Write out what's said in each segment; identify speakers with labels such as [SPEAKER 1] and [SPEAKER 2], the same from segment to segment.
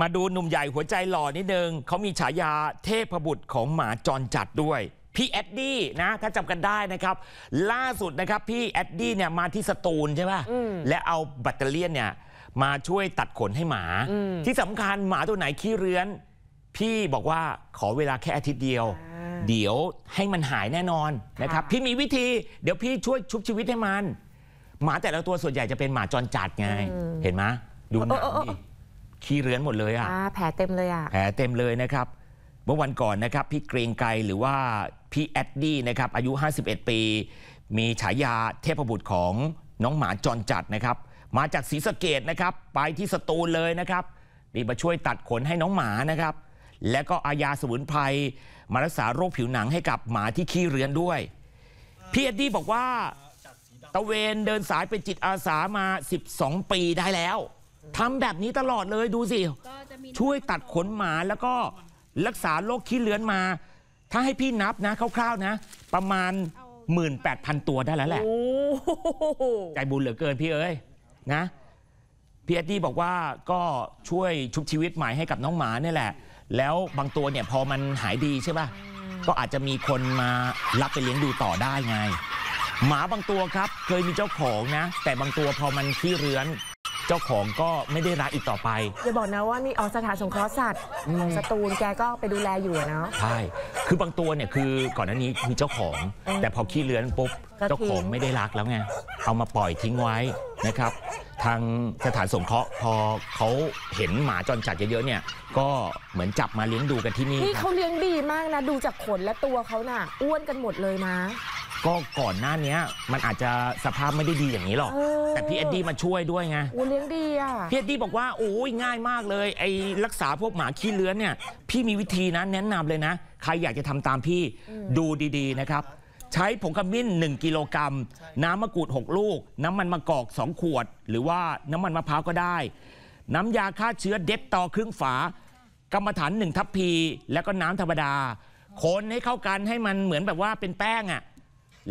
[SPEAKER 1] มาดูหนุ่มใหญ่หัวใจหล่อนิดนึง เขามีฉายาเทพบุตรของหมาจรจัดด้วย พี่แอดดี้นะ ถ้าจำกันได้นะครับ ล่าสุดนะครับพี่แอดดี้เนี่ยมาที่สตูลใช่ป่ะและเอาแบตเตอรี่เนี่ย มาช่วยตัดขนให้หมาที่สำคัญหมาตัวไหนขี้เรื้อน พี่บอกว่าขอเวลาแค่อาทิตย์เดียว เดี๋ยวให้มันหายแน่นอนนะครับ พี่มีวิธีเดี๋ยวพี่ช่วยชุบชีวิตให้มันหมาแต่ละตัวส่วนใหญ่จะเป็นหมาจรจัดไงเห็นไหมดูหนังดิขี้เรือนหมดเลยอ่ะแผลเต็มเลยอ่ะ แผลเต็มเลยนะครับ เมื่อวันก่อนนะครับพี่เกรงไกรหรือว่าพี่แอดดี้นะครับอายุ 51 ปี มีฉายาเทพบุตรของน้องหมาจรจัดนะครับ มาจากศรีสะเกดนะครับ ไปที่สตูลเลยนะครับนี่มาช่วยตัดขนให้น้องหมานะครับ และก็อายาสมุนไพรมารักษาโรคผิวหนังให้กับหมาที่ขี้เรือนด้วย พี่แอดดี้บอกว่าตะเวนเดินสายเป็นจิตอาสามา 12 ปีได้แล้วทำแบบนี้ตลอดเลยดูสิช่วยตัดขนหมาแล้วก็รักษาโรคขี้เลื้อนมา ถ้าให้พี่นับนะคร่าวๆนะ ประมาณ 18,000 ตัวได้แล้วแหละใจบุญเหลือเกินพี่เอ้ยนะ พี่อดีบอกว่าก็ช่วยชุบชีวิตใหม่ให้กับน้องหมาเนี่ยแหละ แล้วบางตัวเนี่ยพอมันหายดีใช่ป่ะก็อาจจะมีคนมารับไปเลี้ยงดูต่อได้ไง หมาบางตัวครับเคยมีเจ้าของนะแต่บางตัวพอมันขี้เรื้อนเจ้าของก็ไม่ได้รักอีกต่อไปอย่าบอกนะว่ามีออสถานสงเคราะห์สัตว์สตูนแกก็ไปดูแลอยู่เนาะใช่คือบางตัวเนี่ยคือก่อนหน้านี้มีเจ้าของ แต่พอขี้เลื้อนปุ๊บเจ้าของไม่ได้รักแล้วไงเอามาปล่อยทิ้งไว้นะครับ ทางสถานสงเคราะห์ พอเขาเห็นหมาจรจัดเยอะๆเนี่ย ก็เหมือนจับมาเลี้ยงดูกันที่นี่นี่เขาเลี้ยงดีมากนะดูจากขนและตัวเขาน่ะอ้วนกันหมดเลยนะก็ก่อนหน้าเนี้ยมันอาจจะสภาพไม่ได้ดีอย่างนี้หรอกออแต่พี่เอ็ดดี้มาช่วยด้วยไงโอ้เลี้ยงดีอ่ะ พี่เอ็ดดี้บอกว่าโอ้ยง่ายมากเลย ไอ้รักษาพวกหมาขี้เลื้อนเนี่ยพี่มีวิธีนะแนะนำเลยนะ ใครอยากจะทำตามพี่ดูดีๆนะครับ ใช้ผงขมิ้น 1 กิโลกรัมน้ำมะกรูด 6 ลูก น้ำมันมะกอก2 ขวด หรือว่าน้ำมันมะพร้าวก็ได้ น้ำยาฆ่าเชื้อเด็บต่อครึ่งฝา กรรมฐานหนึ่งทัพพีแล้วก็น้ำธรรมดาคนให้เข้ากันให้มันเหมือนแบบว่าเป็นแป้งอะ่ะ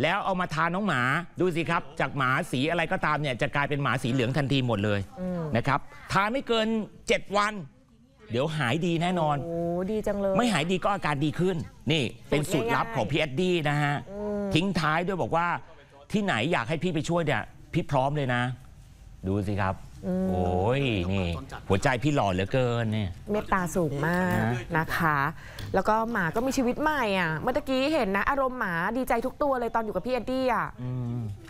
[SPEAKER 1] แล้วเอามาทาน้องหมาดูสิครับ จากหมาสีอะไรก็ตามเนี่ย จะกลายเป็นหมาสีเหลืองทันทีหมดเลยนะครับทาไม่เกิน 7 วัน เดี๋ยวหายดีแน่นอน โอ้ดีจังเลยไม่หายดีก็อาการดีขึ้นนี่เป็นสูตรลับของพี่อดดี้นะฮะทิ้งท้ายด้วยบอกว่าที่ไหนอยากให้พี่ไปช่วยเนี่ยพี่พร้อมเลยนะ ดูสิครับโอ้ย นี่ หัวใจพี่หล่อเหลือเกินเนี่ย เมตตาสูงมากนะคะ แล้วก็หมาก็มีชีวิตใหม่อ่ะเมื่อกี้เห็นนะอารมณ์หมาดีใจทุกตัวเลยตอนอยู่กับพี่เอ็ดดี้อ่ะ